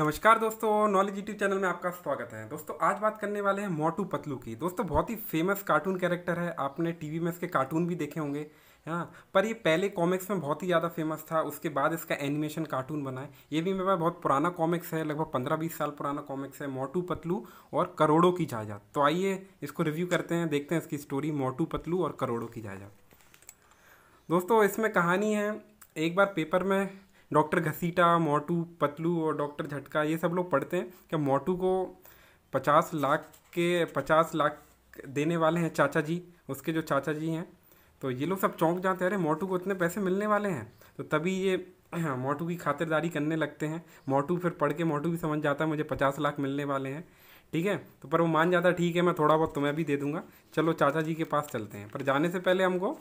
नमस्कार दोस्तों knowledge YouTube channel में आपका स्वागत है दोस्तों आज बात करने वाले हैं मोटू पतलू की दोस्तों बहुत ही फेमस कार्टून कैरेक्टर है आपने टीवी में इसके कार्टून भी देखे होंगे है ना पर ये पहले कॉमिक्स में बहुत ही ज़्यादा फेमस था उसके बाद इसका एनिमेशन कार्टून बना है ये भी मेरे पास बहुत पुराना कॉमिक्स है लगभग पंद्रह बीस साल पुराना कॉमिक्स है मोटू पतलू और करोड़ों की जायजा तो आइए इसको रिव्यू करते हैं देखते हैं इसकी स्टोरी मोटू पतलू और करोड़ों की जायजा दोस्तों इसमें कहानी है एक बार पेपर में डॉक्टर घसीटा मोटू पतलू और डॉक्टर झटका ये सब लोग पढ़ते हैं क्या मोटू को पचास लाख के पचास लाख देने वाले हैं चाचा जी उसके जो चाचा जी हैं तो ये लोग सब चौंक जाते हैं अरे मोटू को इतने पैसे मिलने वाले हैं तो तभी ये मोटू की खातिरदारी करने लगते हैं मोटू फिर पढ़ के मोटू भी समझ जाता है मुझे पचास लाख मिलने वाले हैं ठीक है तो पर वो मान जाता है ठीक है मैं थोड़ा बहुत तुम्हें भी दे दूंगा चलो चाचा जी के पास चलते हैं पर जाने से पहले हमको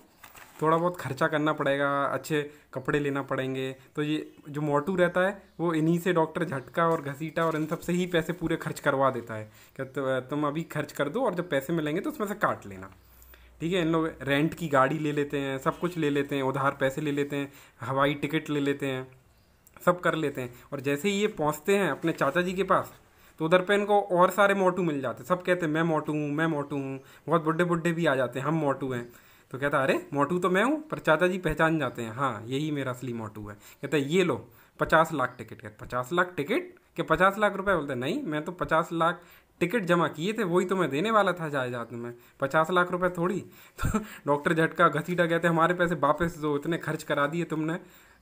थोड़ा बहुत खर्चा करना पड़ेगा अच्छे कपड़े लेना पड़ेंगे तो ये जो मोटू रहता है वो इन्हीं से डॉक्टर झटका और घसीटा और इन सब से ही पैसे पूरे खर्च करवा देता है कि तो, तुम अभी खर्च कर दो और जब पैसे मिलेंगे तो उसमें से काट लेना ठीक है इन लोग रेंट की गाड़ी ले लेते हैं सब कुछ ले लेते हैं उधार पैसे ले लेते हैं हवाई टिकट ले लेते हैं सब कर लेते हैं और जैसे ही ये पहुँचते हैं अपने चाचा जी के पास तो उधर पे इनको और सारे मोटू मिल जाते सब कहते हैं मैं मोटू हूँ मैं मोटू हूँ बहुत बुढ़े बुढ़े भी आ जाते हैं हम मोटू हैं तो कहता अरे मोटू तो मैं हूँ पर चाचा जी पहचान जाते हैं हाँ यही मेरा असली मोटू है कहता है ये लो पचास लाख टिकट कहते पचास लाख टिकट के पचास लाख रुपए बोलते नहीं मैं तो पचास लाख टिकट जमा किए थे वही तो मैं देने वाला था जायदाद में पचास लाख रुपए थोड़ी तो डॉक्टर झटका घसीटा कहते हमारे पैसे वापस जो इतने खर्च करा दिए तुमने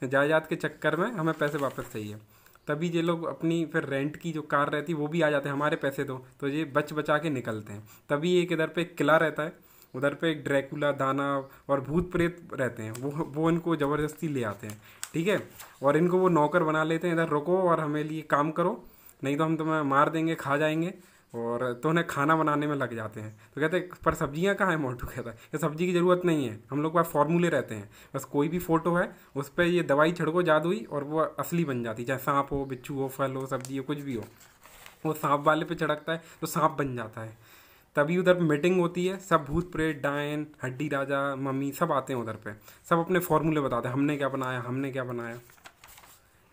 जायदाद के चक्कर में हमें पैसे वापस चाहिए तभी ये लोग अपनी फिर रेंट की जो कार रहती वो भी आ जाते हैं हमारे पैसे दो तो ये बच बचा के निकलते हैं तभी एक इधर पे किला रहता है उधर पे एक ड्रैकुला दाना और भूत प्रेत रहते हैं वो वो इनको ज़बरदस्ती ले आते हैं ठीक है और इनको वो नौकर बना लेते हैं इधर रुको और हमें लिए काम करो नहीं तो हम तुम्हें मार देंगे खा जाएंगे और तो उन्हें खाना बनाने में लग जाते हैं तो कहते हैं पर सब्जियां कहाँ हैं मोटू कहता है ये सब्जी की ज़रूरत नहीं है हम लोग पास फॉर्मूले रहते हैं बस कोई भी फ़ोटो है उस पर ये दवाई छिड़को जादुई और वो असली बन जाती चाहे सांप हो बिच्छू हो फल हो सब्जी हो कुछ भी हो वो सांप वाले पे चढ़कता है तो सांप बन जाता है तभी उधर मीटिंग होती है सब भूत प्रेत डायन हड्डी राजा मम्मी सब आते हैं उधर पे सब अपने फॉर्मूले बताते हैं हमने क्या बनाया हमने क्या बनाया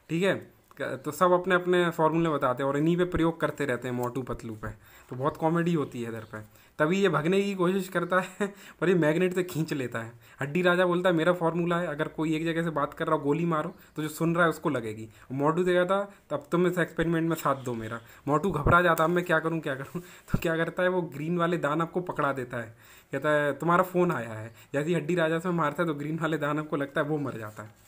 ठीक है तो सब अपने अपने फॉर्मूले बताते हैं और इन्हीं पे प्रयोग करते रहते हैं मोटू पतलू पे तो बहुत कॉमेडी होती है इधर पे तभी ये भगने की कोशिश करता है पर ये मैग्नेट से खींच लेता है हड्डी राजा बोलता है मेरा फॉर्मूला है अगर कोई एक जगह से बात कर रहा हो गोली मारो तो जो सुन रहा है उसको लगेगी मोटू से कहता तब तुम तो इस एक्सपेरिमेंट में साथ दो मेरा मोटू घबरा जाता अब मैं क्या करूँ क्या करूँ तो क्या करता है वो ग्रीन वाले दानव को पकड़ा देता है कहता है तुम्हारा फ़ोन आया है जैसे हड्डी राजा से मारता है तो ग्रीन वाले दानव को लगता है वो मर जाता है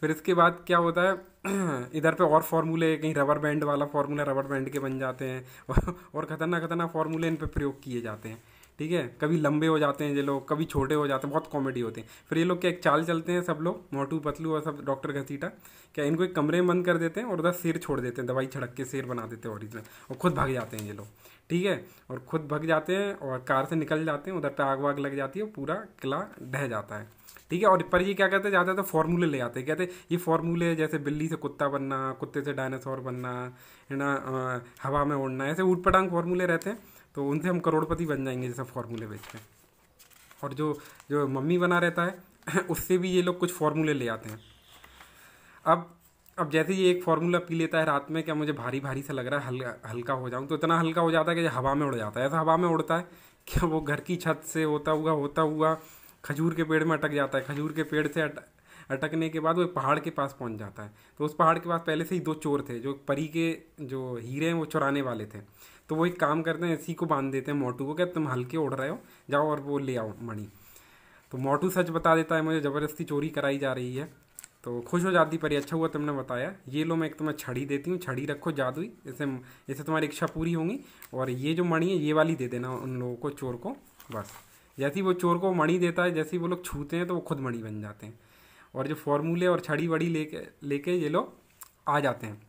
फिर इसके बाद क्या होता है इधर पे और फार्मूले कहीं रबर बैंड वाला फार्मूला रबर बैंड के बन जाते हैं और ख़तरनाक खतरनाक फार्मूले इन पर प्रयोग किए जाते हैं ठीक है कभी लंबे हो जाते हैं ये लोग कभी छोटे हो जाते हैं बहुत कॉमेडी होते हैं फिर ये लोग क्या एक चाल चलते हैं सब लोग मोटू पतलू और सब डॉक्टर घसीटा क्या इनको एक कमरे में बंद कर देते हैं और उधर सिर छोड़ देते हैं दवाई छिड़क के सिर बना देते हैं ओरिजिनल और खुद भाग जाते हैं ये लोग ठीक है और खुद भाग जाते हैं और कार से निकल जाते हैं उधर पर आग वाग लग जाती है और पूरा किला ढह जाता है ठीक है और पर ये क्या कहते हैं जाते तो फॉर्मूले ले आते हैं कहते ये फॉर्मूले जैसे बिल्ली से कुत्ता बनना कुत्ते से डायनासोर बनना है ना हवा में उड़ना ऐसे ऊट पटांग फॉर्मूले रहते हैं तो उनसे हम करोड़पति बन जाएंगे जैसे फॉर्मूले बेचते हैं और जो जो मम्मी बना रहता है उससे भी ये लोग कुछ फॉर्मूले ले आते हैं अब अब जैसे ये एक फार्मूला पी लेता है रात में क्या मुझे भारी भारी सा लग रहा है हल्का हल्का हो जाऊँ तो इतना हल्का हो जाता है कि हवा में उड़ जाता है ऐसा हवा में उड़ता है क्या वो घर की छत से होता हुआ होता हुआ खजूर के पेड़ में अटक जाता है खजूर के पेड़ से अट, अटकने के बाद वो एक पहाड़ के पास पहुंच जाता है तो उस पहाड़ के पास पहले से ही दो चोर थे जो परी के जो हीरे हैं वो चुराने वाले थे तो वो एक काम करते हैं इसी को बांध देते हैं मोटू को क्या तुम हल्के उड़ रहे हो जाओ और वो ले आओ मणि तो मोटू सच बता देता है मुझे ज़बरदस्ती चोरी कराई जा रही है तो खुश हो जाती परी अच्छा हुआ तुमने बताया ये लो मैं एक तुम्हें छड़ी देती हूँ छड़ी रखो जादुई इससे इससे तुम्हारी इच्छा पूरी होगी और ये जो मणि है ये वाली दे देना उन लोगों को चोर को बस जैसे ही वो चोर को मणि देता है जैसे ही वो लोग छूते हैं तो वो खुद मणि बन जाते हैं और जो फॉर्मूले और छड़ी वड़ी ले लेके ये लोग आ जाते हैं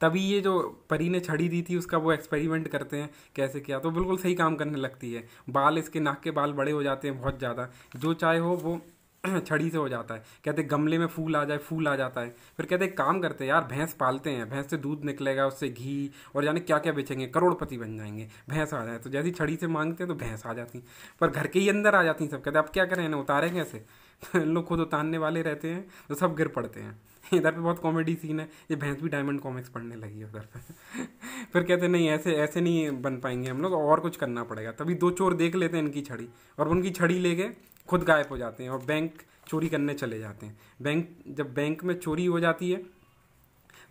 तभी ये जो परी ने छड़ी दी थी उसका वो एक्सपेरिमेंट करते हैं कैसे किया तो बिल्कुल सही काम करने लगती है बाल इसके नाक के बाल बड़े हो जाते हैं बहुत ज़्यादा जो चाहे हो वो छड़ी से हो जाता है कहते गमले में फूल आ जाए फूल आ जाता है फिर कहते काम करते हैं यार भैंस पालते हैं भैंस से दूध निकलेगा उससे घी और जाने क्या क्या बेचेंगे करोड़पति बन जाएंगे भैंस आ जाए तो जैसी छड़ी से मांगते हैं तो भैंस आ जाती पर घर के ही अंदर आ जाती सब कहते अब क्या करें इन्हें उतारें कैसे तो इन लोग खुद उतारने वाले रहते हैं तो सब गिर पड़ते हैं इधर पे बहुत कॉमेडी सीन है ये भैंस भी डायमंड कॉमिक्स पढ़ने लगी है उधर पे फिर कहते नहीं ऐसे ऐसे नहीं बन पाएंगे हम लोग और कुछ करना पड़ेगा तभी दो चोर देख लेते हैं इनकी छड़ी और उनकी छड़ी ले गए खुद गायब हो जाते हैं और बैंक चोरी करने चले जाते हैं बैंक जब बैंक में चोरी हो जाती है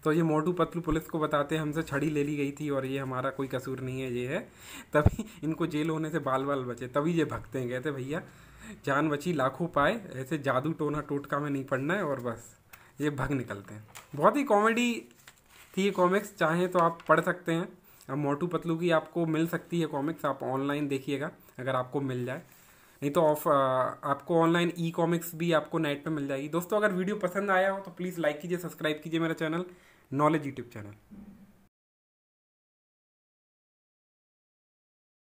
तो ये मोटू पतलू पुलिस को बताते हैं हमसे छड़ी ले ली गई थी और ये हमारा कोई कसूर नहीं है ये है तभी इनको जेल होने से बाल बाल बचे तभी ये भगते हैं कहते भैया जान बची लाखों पाए ऐसे जादू टोना टोटका में नहीं पड़ना है और बस ये भग निकलते हैं बहुत ही कॉमेडी थी ये कॉमिक्स चाहें तो आप पढ़ सकते हैं अब मोटू पतलू की आपको मिल सकती है कॉमिक्स आप ऑनलाइन देखिएगा अगर आपको मिल जाए नहीं तो ऑफ uh, आपको ऑनलाइन ई कॉमिक्स भी आपको नेट पे मिल जाएगी दोस्तों अगर वीडियो पसंद आया हो तो प्लीज़ लाइक कीजिए सब्सक्राइब कीजिए मेरा चैनल नॉलेज यूट्यूब चैनल